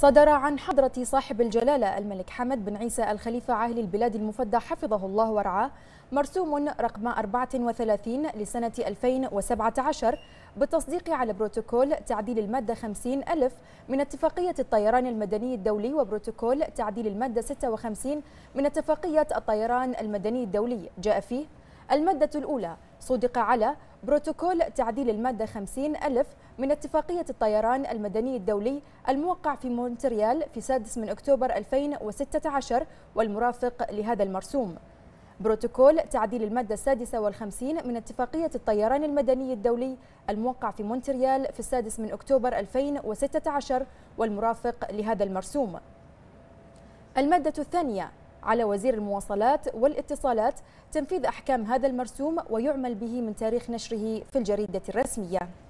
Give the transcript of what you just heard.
صدر عن حضرة صاحب الجلالة الملك حمد بن عيسى الخليفة عاهل البلاد المفدى حفظه الله ورعاه مرسوم رقم 34 لسنة 2017 بالتصديق على بروتوكول تعديل المادة 50 ألف من اتفاقية الطيران المدني الدولي وبروتوكول تعديل المادة 56 من اتفاقية الطيران المدني الدولي جاء فيه المادة الأولى صدق على بروتوكول تعديل المادة 50 ألف من اتفاقية الطيران المدني الدولي الموقع في مونتريال في 6 من أكتوبر 2016 والمرافق لهذا المرسوم بروتوكول تعديل المادة 56 من اتفاقية الطيران المدني الدولي الموقع في مونتريال في 6 من أكتوبر 2016 والمرافق لهذا المرسوم المادة الثانية على وزير المواصلات والاتصالات تنفيذ أحكام هذا المرسوم ويعمل به من تاريخ نشره في الجريدة الرسمية